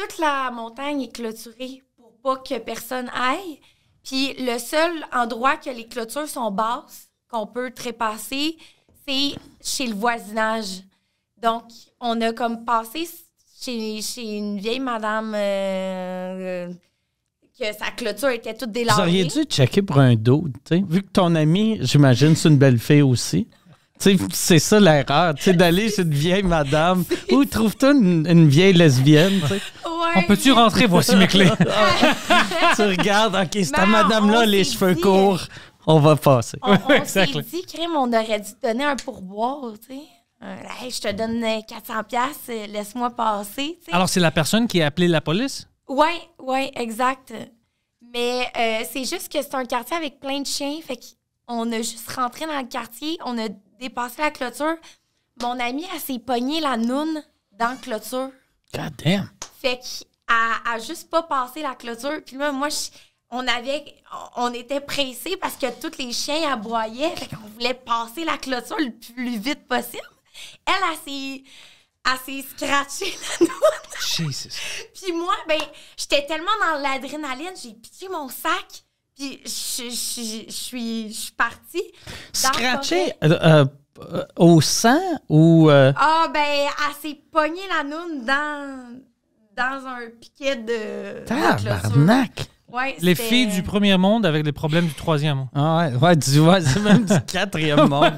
toute la montagne est clôturée pour pas que personne aille. Puis le seul endroit que les clôtures sont basses, qu'on peut trépasser, c'est chez le voisinage. Donc, on a comme passé chez, une vieille madame euh, que sa clôture était toute délabrée. Vous dû checker pour un dos, tu Vu que ton ami, j'imagine, c'est une belle fille aussi. C'est ça l'erreur, d'aller chez une vieille madame. Où trouve t une, vieille lesbienne? T'sais? On peut-tu rentrer? Voici mes clés. tu regardes, OK, c'est ta ben, madame-là, les cheveux courts. On va passer. On, s'est dit, crime, on aurait dû te donner un pourboire, tu sais. je te donne 400 euh, pièces, euh, laisse-moi passer. Alors, c'est la personne qui a appelé la police? Oui, oui, exact. Mais euh, c'est juste que c'est un quartier avec plein de chiens. Fait qu'on a juste rentré dans le quartier, on a dépassé la clôture. Mon ami, a s'est pognée la noune dans la clôture. God damn! Fait qu'à à juste pas passer la clôture. Puis là, moi, on avait, on était pressés parce que tous les chiens aboyaient. Fait qu'on voulait passer la clôture le plus vite possible. Elle, elle, elle s'est scratchée la Jesus. Puis moi, ben, j'étais tellement dans l'adrénaline, j'ai piqué mon sac. Puis je, suis, je suis partie. Scratchée euh, euh, au sang ou. Euh? Ah, ben, elle s'est pognée la noune dans dans un piquet de. Tabarnak! Ouais, les filles du premier monde avec les problèmes du troisième. Ah ouais, ouais tu vois, c'est même du quatrième monde.